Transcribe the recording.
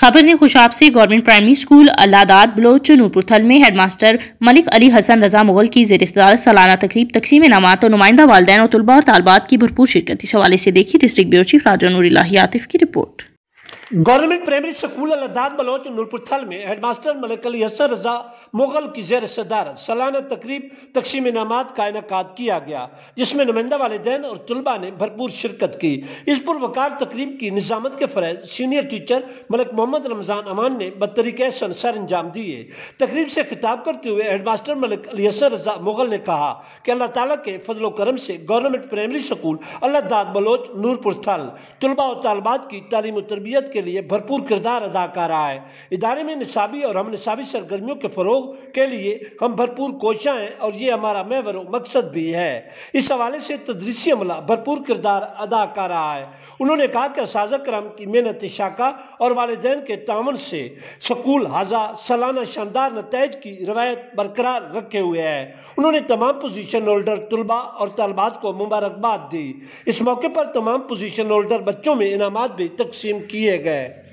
खबर ने खुशाब से government primary school Alladad Baloch नूरपुरथल में हेडमास्टर मलिक अली हसन रजा मुगल की जेर सालाना तकरीब तकसीम नामात और नुमाइंदा वालदेन और तलबा और तालबात की भरपूर शिरकत इस हवाले से देखी district bureau chief Raja Noori Atif की report government primary school Ladakh Baloch नूरपुरथल में हेडमास्टर मलकल यसर रजा मुगल की जैर सदारत सालाना तकरीब तकसीम इनाम का इनका किया गया जिसमें नुमाइंदा वालदेन और तलबा ने भरपूर शिरकत की इस पुरवकार तकरीब की निजामत के फरज सीनियर टीचर मलक मोहम्मद रमज़ान अमान ने बतरीक सन सर अंजाम दिए तकरीब से खिताब करते हुए हेडमास्टर मलक यसर रजा मुगल ने कहा कि अल्लाह तला के फजल करम से गवर्नमेंट प्राइमरी स्कूल लद्दाख दाद बलोच नूरपुरथल तलबा और तालबात की तालीम तरबियत के के लिए भरपूर किरदार अदा कर रहा है इदारे में निसाबी और हम निसाबी सरगर्मियों के फ़रोग के लिए हम भरपूर कोशाँ हैं और ये हमारा महवर मकसद भी है इस हवाले से तदरीसी अमला भरपूर किरदार अदा कर रहा है उन्होंने कहा कि इस की मेहनत शाखा और वालदेन के तावन से सकूल हाजा सालाना शानदार नतज की रवायत बरकरार रखे हुए है उन्होंने तमाम पोजीशन होल्डर तलबा और तलबात को मुबारकबाद दी इस मौके पर तमाम पोजीशन होल्डर बच्चों में इनाम भी तकसीम किए गए